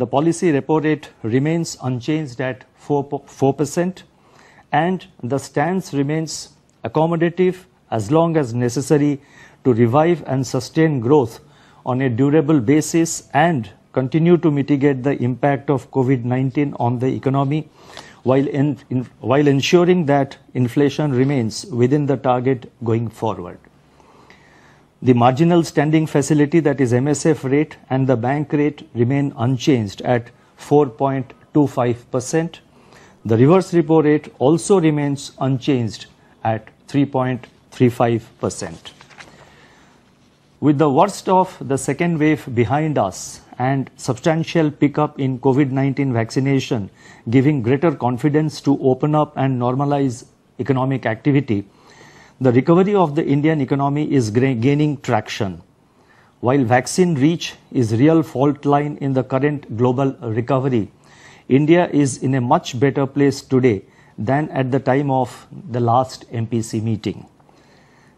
the policy repo rate remains unchanged at 4%, and the stance remains accommodative as long as necessary to revive and sustain growth on a durable basis and continue to mitigate the impact of COVID-19 on the economy while, in, in, while ensuring that inflation remains within the target going forward. The marginal standing facility, that is MSF rate, and the bank rate remain unchanged at 4.25%. The reverse repo rate also remains unchanged at 3.35%. With the worst of the second wave behind us and substantial pickup in COVID-19 vaccination giving greater confidence to open up and normalize economic activity, the recovery of the Indian economy is gaining traction. While vaccine reach is real fault line in the current global recovery, India is in a much better place today than at the time of the last MPC meeting.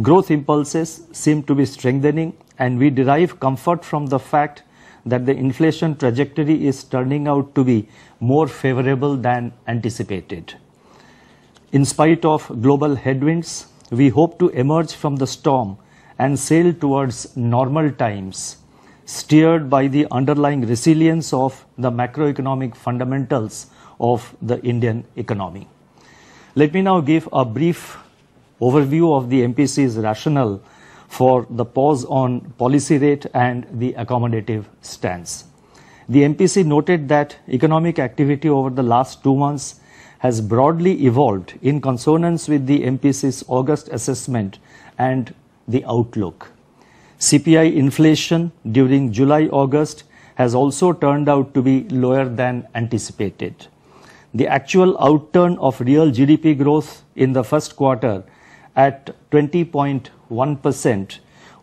Growth impulses seem to be strengthening and we derive comfort from the fact that the inflation trajectory is turning out to be more favorable than anticipated. In spite of global headwinds, we hope to emerge from the storm and sail towards normal times, steered by the underlying resilience of the macroeconomic fundamentals of the Indian economy. Let me now give a brief overview of the MPC's rationale for the pause on policy rate and the accommodative stance. The MPC noted that economic activity over the last two months has broadly evolved in consonance with the MPC's August assessment and the outlook. CPI inflation during July-August has also turned out to be lower than anticipated. The actual outturn of real GDP growth in the first quarter at 20.1%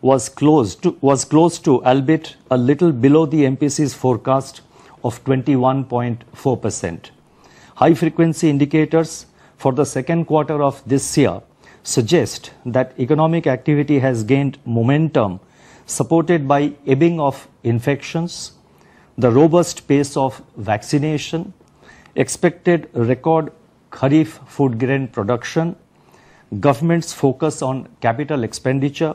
was close to, was close to albeit a little below the MPC's forecast of 21.4%. High frequency indicators for the second quarter of this year suggest that economic activity has gained momentum supported by ebbing of infections, the robust pace of vaccination, expected record kharif food grain production, government's focus on capital expenditure,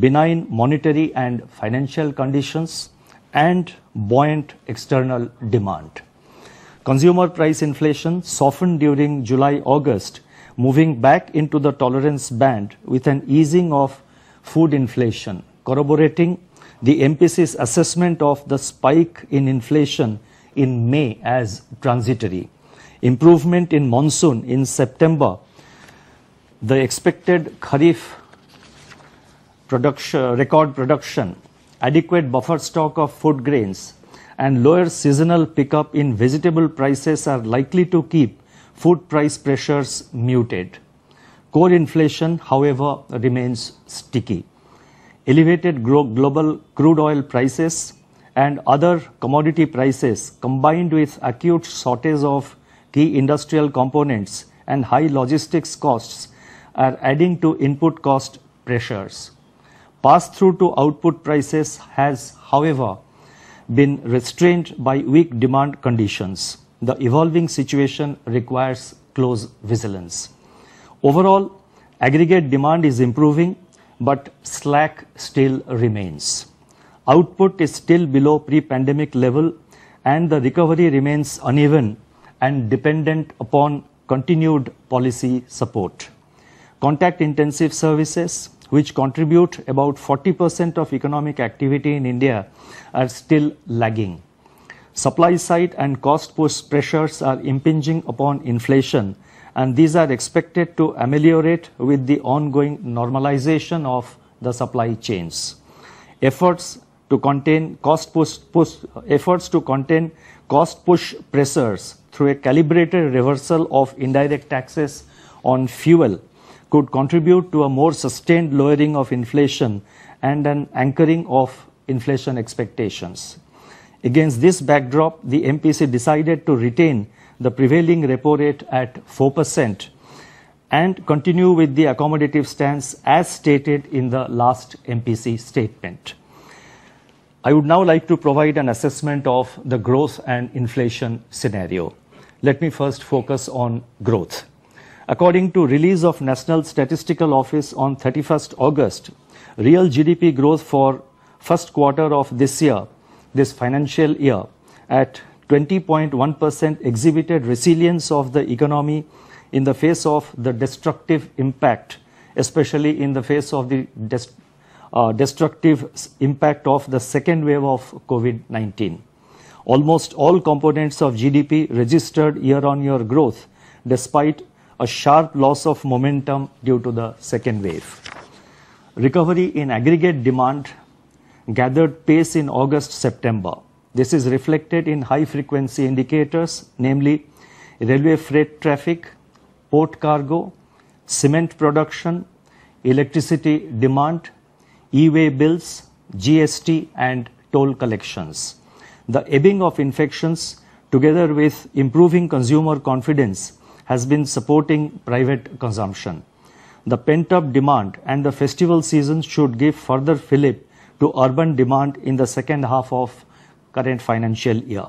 benign monetary and financial conditions, and buoyant external demand. Consumer price inflation softened during July-August, moving back into the tolerance band with an easing of food inflation, corroborating the MPC's assessment of the spike in inflation in May as transitory. Improvement in monsoon in September, the expected Kharif production, record production, adequate buffer stock of food grains, and lower seasonal pickup in vegetable prices are likely to keep food price pressures muted. Core inflation, however, remains sticky. Elevated global crude oil prices and other commodity prices combined with acute shortage of key industrial components and high logistics costs are adding to input cost pressures pass-through to output prices has, however, been restrained by weak demand conditions. The evolving situation requires close vigilance. Overall, aggregate demand is improving, but slack still remains. Output is still below pre-pandemic level, and the recovery remains uneven and dependent upon continued policy support. Contact intensive services, which contribute about 40% of economic activity in India, are still lagging. Supply side and cost push pressures are impinging upon inflation, and these are expected to ameliorate with the ongoing normalization of the supply chains. Efforts to contain cost push, push efforts to contain cost push pressures through a calibrated reversal of indirect taxes on fuel could contribute to a more sustained lowering of inflation and an anchoring of inflation expectations. Against this backdrop, the MPC decided to retain the prevailing repo rate at 4% and continue with the accommodative stance as stated in the last MPC statement. I would now like to provide an assessment of the growth and inflation scenario. Let me first focus on growth. According to release of National Statistical Office on 31st August, real GDP growth for first quarter of this year, this financial year, at 20.1% exhibited resilience of the economy in the face of the destructive impact, especially in the face of the uh, destructive impact of the second wave of COVID-19. Almost all components of GDP registered year-on-year -year growth despite a sharp loss of momentum due to the second wave. Recovery in aggregate demand gathered pace in August September. This is reflected in high frequency indicators, namely railway freight traffic, port cargo, cement production, electricity demand, e-way bills, GST and toll collections. The ebbing of infections together with improving consumer confidence has been supporting private consumption. The pent-up demand and the festival season should give further fillip to urban demand in the second half of current financial year.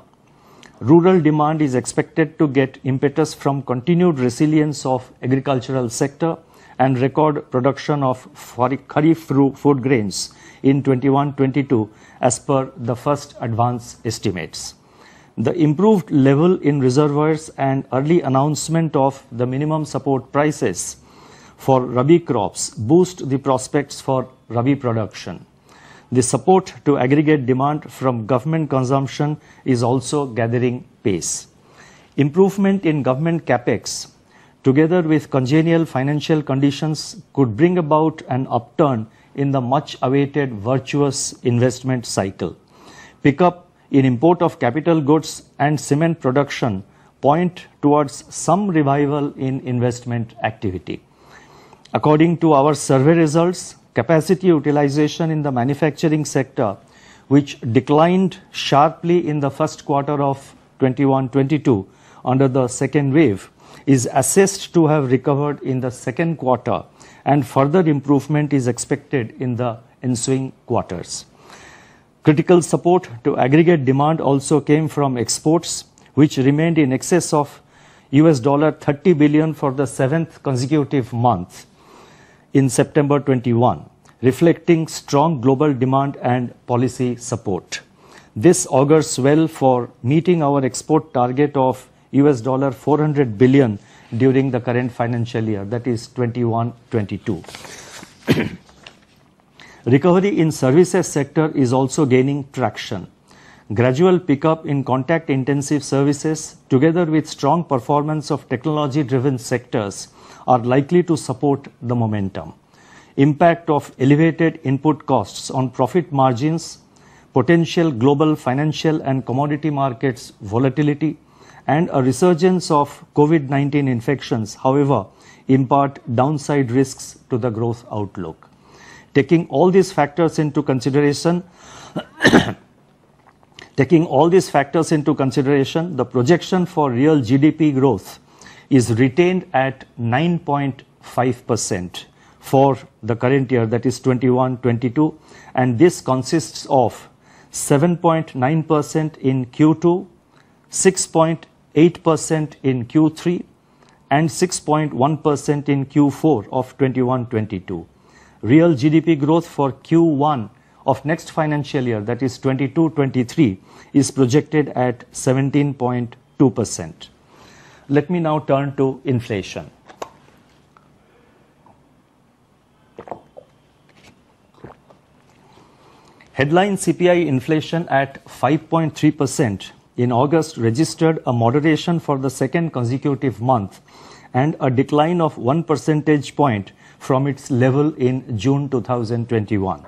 Rural demand is expected to get impetus from continued resilience of agricultural sector and record production of kharif food grains in 21-22 as per the first advance estimates. The improved level in reservoirs and early announcement of the minimum support prices for Rabi crops boost the prospects for Rabi production. The support to aggregate demand from government consumption is also gathering pace. Improvement in government capex together with congenial financial conditions could bring about an upturn in the much awaited virtuous investment cycle. Pick up in import of capital goods and cement production point towards some revival in investment activity. According to our survey results, capacity utilization in the manufacturing sector, which declined sharply in the first quarter of 21-22 under the second wave, is assessed to have recovered in the second quarter and further improvement is expected in the ensuing quarters. Critical support to aggregate demand also came from exports, which remained in excess of US dollar 30 billion for the seventh consecutive month in September 21, reflecting strong global demand and policy support. This augurs well for meeting our export target of US dollar 400 billion during the current financial year, that is 21-22. Recovery in services sector is also gaining traction. Gradual pickup in contact intensive services together with strong performance of technology driven sectors are likely to support the momentum. Impact of elevated input costs on profit margins, potential global financial and commodity markets volatility and a resurgence of COVID-19 infections, however, impart downside risks to the growth outlook taking all these factors into consideration taking all these factors into consideration the projection for real gdp growth is retained at 9.5% for the current year that is 21 22 and this consists of 7.9% in q2 6.8% in q3 and 6.1% in q4 of 21 22 real GDP growth for Q1 of next financial year, that is 22-23, is projected at 17.2%. Let me now turn to inflation. Headline CPI inflation at 5.3% in August registered a moderation for the second consecutive month and a decline of 1 percentage point from its level in June 2021.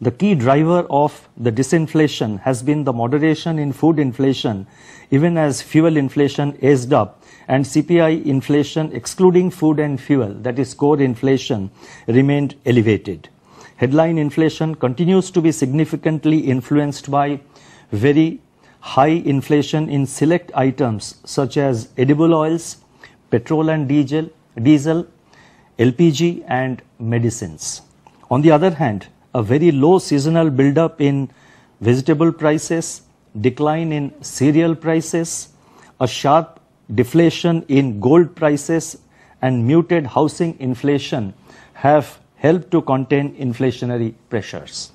The key driver of the disinflation has been the moderation in food inflation, even as fuel inflation edged up and CPI inflation, excluding food and fuel, that is core inflation, remained elevated. Headline inflation continues to be significantly influenced by very high inflation in select items such as edible oils, petrol and diesel, diesel LPG and medicines. On the other hand, a very low seasonal buildup in vegetable prices, decline in cereal prices, a sharp deflation in gold prices and muted housing inflation have helped to contain inflationary pressures.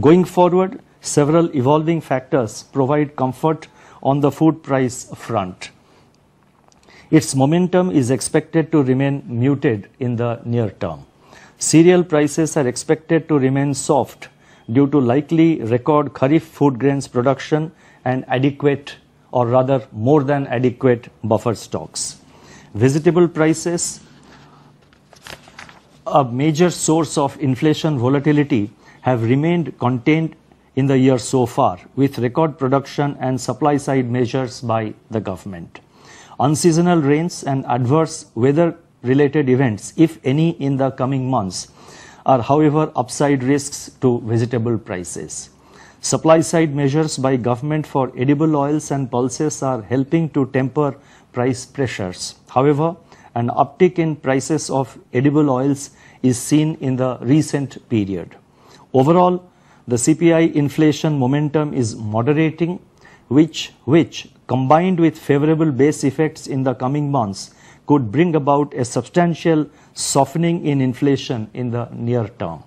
Going forward, several evolving factors provide comfort on the food price front its momentum is expected to remain muted in the near term. Cereal prices are expected to remain soft due to likely record kharif food grains production and adequate or rather more than adequate buffer stocks. Vegetable prices, a major source of inflation volatility, have remained contained in the year so far with record production and supply side measures by the government unseasonal rains and adverse weather-related events, if any, in the coming months are, however, upside risks to vegetable prices. Supply-side measures by government for edible oils and pulses are helping to temper price pressures. However, an uptick in prices of edible oils is seen in the recent period. Overall, the CPI inflation momentum is moderating, which, which combined with favorable base effects in the coming months, could bring about a substantial softening in inflation in the near term.